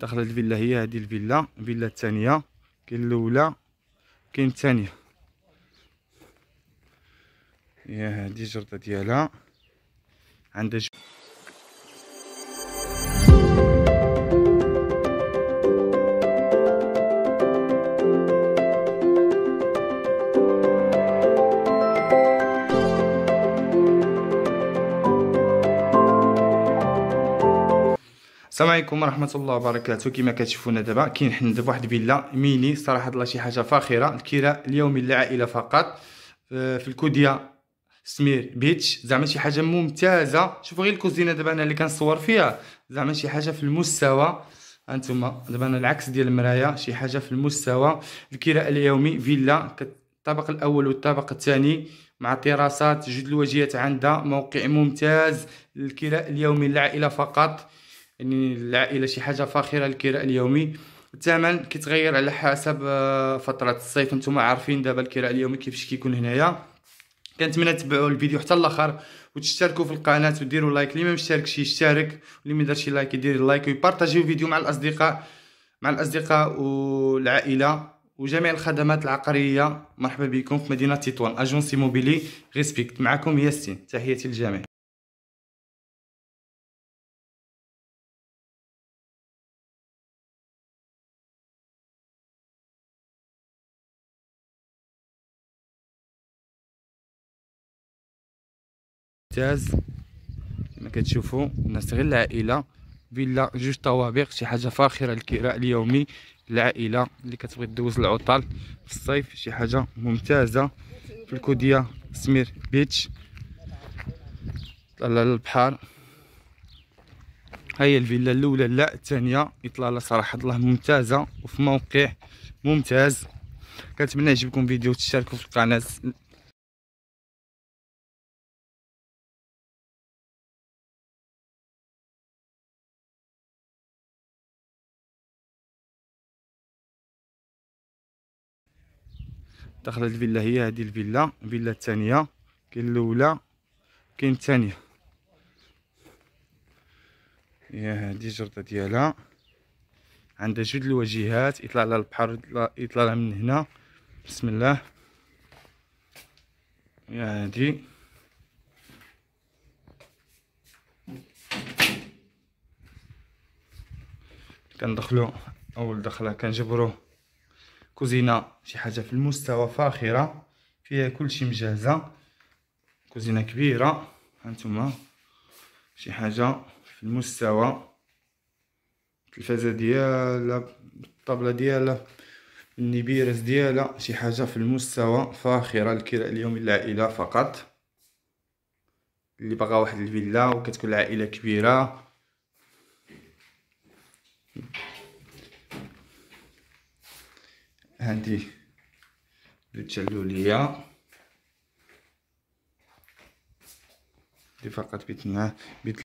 داخل هاد الفيلا هي هادي الفيلا الفيلا الثانيه كاين الاولى كاين الثانيه يا هادي الجرده ديالها عندها السلام عليكم ورحمه الله وبركاته كما كتشوفونا دابا كاين حنا دابا واحد فيلا ميني صراحه الله شي حاجه فاخره الكراء اليومي للعائله فقط آه، في الكوديا سمير بيتش زعما شي حاجه ممتازه شوفوا غير الكوزينه دابا انا اللي كنصور فيها زعما شي حاجه في المستوى هانتوما دابا انا العكس ديال المرايه شي حاجه في المستوى الكراء اليومي فيلا الطابق الاول والطابق الثاني مع تراسات جوج الواجهات عندها موقع ممتاز الكراء اليومي للعائله فقط يعني العائله شي حاجه فاخره الكراء اليومي الثمن كيتغير على حسب آه، فتره الصيف نتوما عارفين دابا الكراء اليومي كيفاش كيكون هنايا كنتمنى تبعوا الفيديو حتى الاخر وتشتركوا في القناه وديروا لايك اللي ما مشتركش يشترك واللي ما دارش لايك يدير لايك ويبارطاجيو الفيديو مع الاصدقاء مع الاصدقاء والعائله وجميع الخدمات العقاريه مرحبا بكم في مدينه تطوان اجونسي موبيلي ريسبكت معكم ياسين تحياتي للجميع ممتاز كما كتشوفوا الناس غير العائله فيلا جوج طوابق شي حاجه فاخره للكراء اليومي للعائله اللي كتبغي تدوز العطل في الصيف شي حاجه ممتازه في الكوديه سمير بيتش طلع البحر هاي الفيلا الاولى لا الثانيه اطلاله صراحه الله ممتازه وفي موقع ممتاز كنتمنى يعجبكم فيديو وتشتركوا في القناه داخل هاد الفيلا هي هادي الفيلا الفيلا الثانيه كاين الاولى كاين الثانيه هي هادي الجرده ديالها عندها جوج الواجهات يطلع على البحر يطلع لها من هنا بسم الله يا هادي كندخلو اول دخله كنجبروه كوزينه شي حاجه في المستوى فاخره فيها كلشي مجهزه كوزينه كبيره هانتوما شي حاجه في المستوى التلفازه ديالها الطابله ديالها النبيرس ديالها شي حاجه في المستوى فاخره الكراء اليومي للعائله فقط اللي باغا واحد الفيلا وكتكون العائله كبيره هادي ليا اللي فقط بثناها